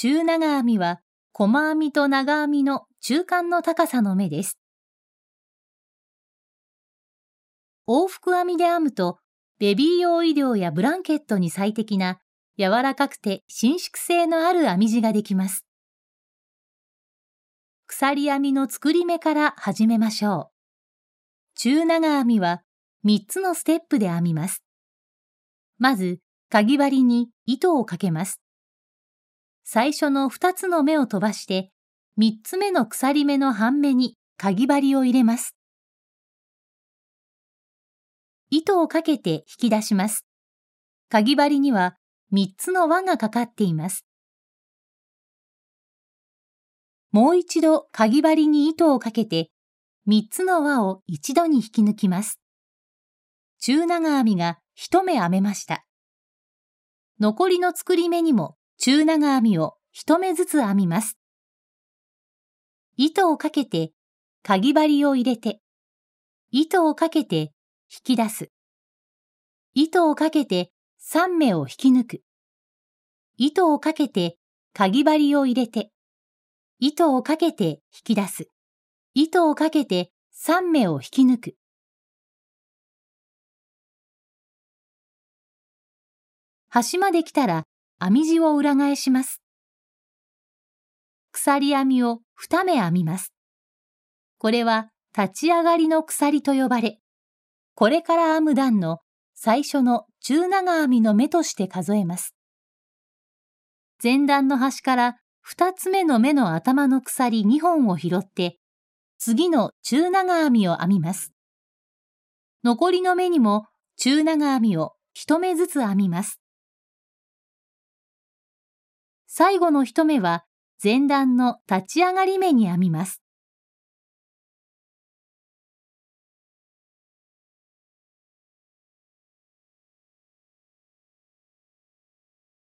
中長編みは、細編みと長編みの中間の高さの目です。往復編みで編むと、ベビー用衣料やブランケットに最適な柔らかくて伸縮性のある編み地ができます。鎖編みの作り目から始めましょう。中長編みは3つのステップで編みます。まず、かぎ針に糸をかけます。最初の2つの目を飛ばして、3つ目の鎖目の半目にかぎ針を入れます。糸をかけて引き出します。かぎ針には3つの輪がかかっています。もう一度かぎ針に糸をかけて3つの輪を一度に引き抜きます。中長編みが一目編めました。残りの作り目にも中長編みを一目ずつ編みます。糸をかけて、かぎ針を入れて、糸をかけて引き出す。糸をかけて3目を引き抜く。糸をかけてかぎ針を入れて、糸をかけて引き出す。糸をかけて三目を引き抜く糸をかけてかぎ針を入れて糸をかけて引き出す糸をかけて三目を引き抜く端まで来たら編み地を裏返します。鎖編みを2目編みます。これは立ち上がりの鎖と呼ばれ、これから編む段の最初の中長編みの目として数えます。前段の端から2つ目の目の頭の鎖2本を拾って、次の中長編みを編みます。残りの目にも中長編みを1目ずつ編みます。最後の一目は前段の立ち上がり目に編みます。